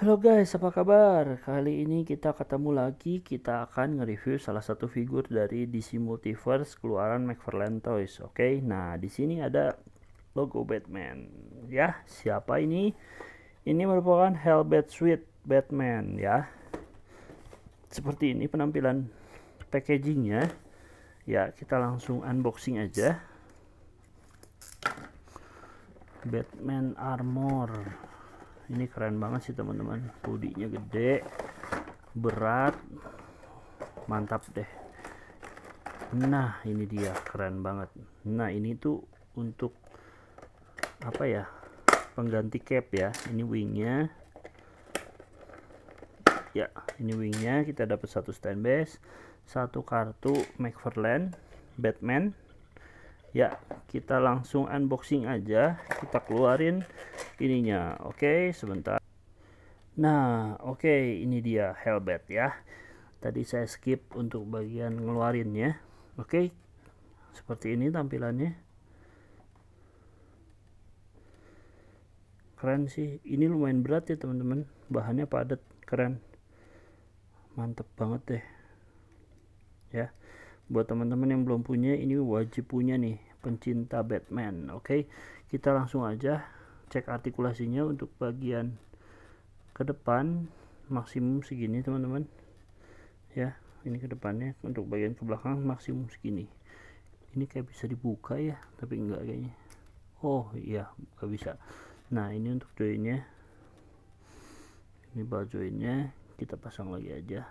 Halo guys, apa kabar? Kali ini kita ketemu lagi, kita akan nge-review salah satu figur dari DC Multiverse keluaran McFarlane Toys. Oke, okay? nah di sini ada logo Batman. Ya, siapa ini? Ini merupakan Hellbat Suite Batman ya. Seperti ini penampilan packagingnya. Ya, kita langsung unboxing aja. Batman Armor ini keren banget sih teman-teman bodinya gede berat mantap deh nah ini dia keren banget nah ini tuh untuk apa ya pengganti cap ya ini wingnya ya ini wingnya kita dapat satu stand base satu kartu McFarlane Batman ya kita langsung unboxing aja kita keluarin ininya oke okay, sebentar nah oke okay, ini dia helmet ya tadi saya skip untuk bagian ngeluarinnya oke okay. seperti ini tampilannya keren sih ini lumayan berat ya teman-teman bahannya padat keren mantep banget deh ya buat teman-teman yang belum punya ini wajib punya nih pencinta Batman oke okay? kita langsung aja cek artikulasinya untuk bagian ke depan maksimum segini teman-teman ya ini ke depannya untuk bagian ke belakang maksimum segini ini kayak bisa dibuka ya tapi enggak kayaknya oh iya nggak bisa nah ini untuk joinnya ini bal joinnya kita pasang lagi aja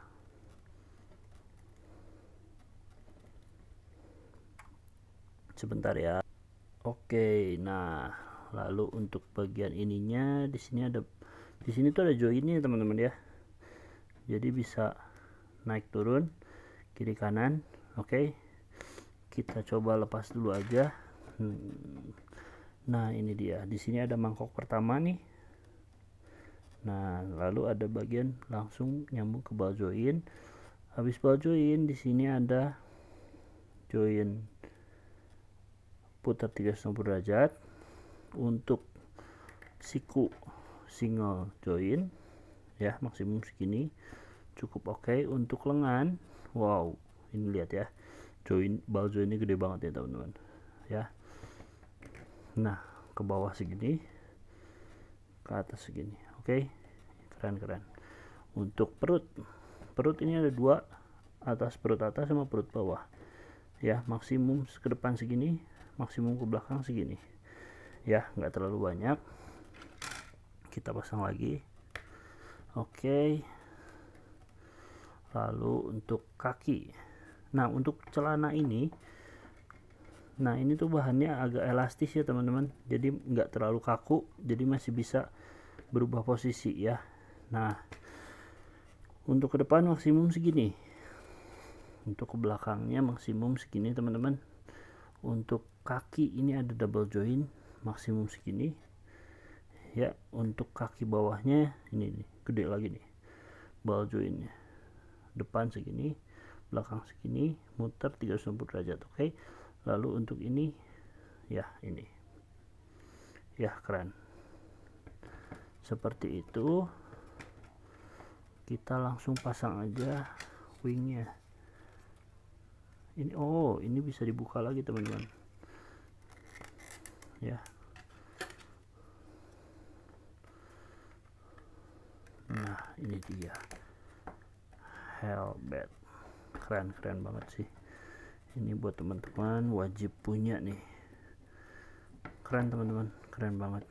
sebentar ya oke nah lalu untuk bagian ininya di sini ada di sini tuh ada joinnya teman-teman ya jadi bisa naik turun kiri kanan oke kita coba lepas dulu aja hmm. nah ini dia di sini ada mangkok pertama nih nah lalu ada bagian langsung nyambung ke ball join habis ball join di sini ada join putar 360 derajat untuk siku single join ya maksimum segini cukup oke okay. untuk lengan wow ini lihat ya join bal ini gede banget ya teman-teman ya nah ke bawah segini ke atas segini oke okay? keren keren untuk perut perut ini ada dua atas perut atas sama perut bawah ya maksimum ke depan segini maksimum ke belakang segini ya nggak terlalu banyak kita pasang lagi oke lalu untuk kaki nah untuk celana ini nah ini tuh bahannya agak elastis ya teman-teman jadi nggak terlalu kaku jadi masih bisa berubah posisi ya nah untuk ke depan maksimum segini untuk ke belakangnya maksimum segini teman-teman untuk kaki ini ada double join maksimum segini ya untuk kaki bawahnya ini nih gede lagi nih ball jointnya depan segini belakang segini muter 360 derajat oke okay? lalu untuk ini ya ini ya keren seperti itu kita langsung pasang aja wingnya ini oh ini bisa dibuka lagi teman-teman ya nah ini dia Helmet. keren-keren banget sih ini buat teman-teman wajib punya nih keren teman-teman keren banget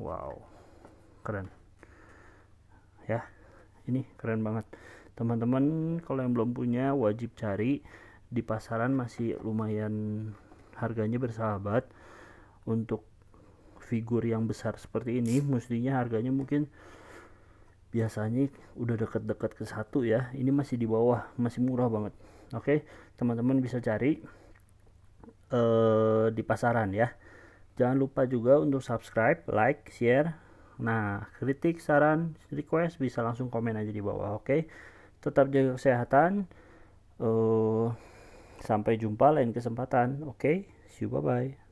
wow keren ya ini keren banget teman-teman kalau yang belum punya wajib cari di pasaran masih lumayan harganya bersahabat untuk figur yang besar seperti ini mestinya harganya mungkin biasanya udah deket-deket ke satu ya ini masih di bawah masih murah banget oke okay? teman-teman bisa cari uh, di pasaran ya jangan lupa juga untuk subscribe like share nah kritik saran request bisa langsung komen aja di bawah oke okay? tetap jaga kesehatan uh, sampai jumpa lain kesempatan oke okay? see you bye bye